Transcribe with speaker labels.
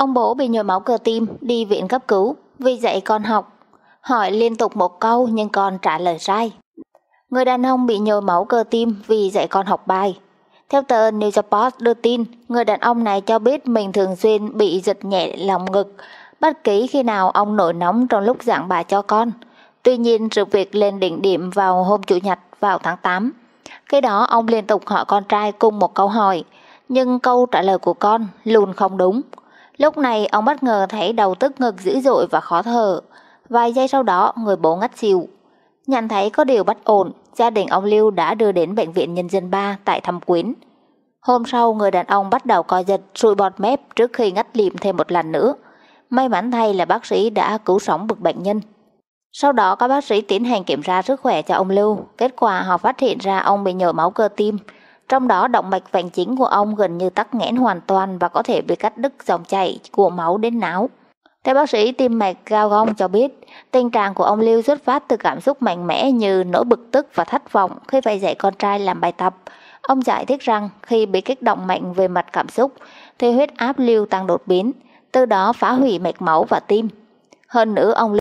Speaker 1: Ông bố bị nhồi máu cơ tim, đi viện cấp cứu, vì dạy con học. Hỏi liên tục một câu nhưng con trả lời sai. Người đàn ông bị nhồi máu cơ tim vì dạy con học bài. Theo tờ New Japan đưa tin, người đàn ông này cho biết mình thường xuyên bị giật nhẹ lòng ngực, bất kỳ khi nào ông nổi nóng trong lúc giảng bài cho con. Tuy nhiên, sự việc lên đỉnh điểm vào hôm Chủ nhật vào tháng 8. Khi đó, ông liên tục hỏi con trai cùng một câu hỏi, nhưng câu trả lời của con luôn không đúng. Lúc này ông bất ngờ thấy đầu tức ngực dữ dội và khó thở. Vài giây sau đó người bố ngất xỉu. Nhận thấy có điều bất ổn, gia đình ông Lưu đã đưa đến Bệnh viện Nhân dân 3 tại Thâm Quyến. Hôm sau người đàn ông bắt đầu co giật, sụi bọt mép trước khi ngất lịm thêm một lần nữa. May mắn thay là bác sĩ đã cứu sống được bệnh nhân. Sau đó các bác sĩ tiến hành kiểm tra sức khỏe cho ông Lưu. Kết quả họ phát hiện ra ông bị nhồi máu cơ tim, trong đó động mạch vành chính của ông gần như tắc nghẽn hoàn toàn và có thể bị cắt đứt dòng chảy của máu đến não. Theo bác sĩ tim mạch Gao Gong cho biết, tình trạng của ông Lưu xuất phát từ cảm xúc mạnh mẽ như nỗi bực tức và thất vọng khi phải dạy con trai làm bài tập. Ông giải thích rằng khi bị kích động mạnh về mặt cảm xúc thì huyết áp Lưu tăng đột biến, từ đó phá hủy mạch máu và tim. Hơn nữa ông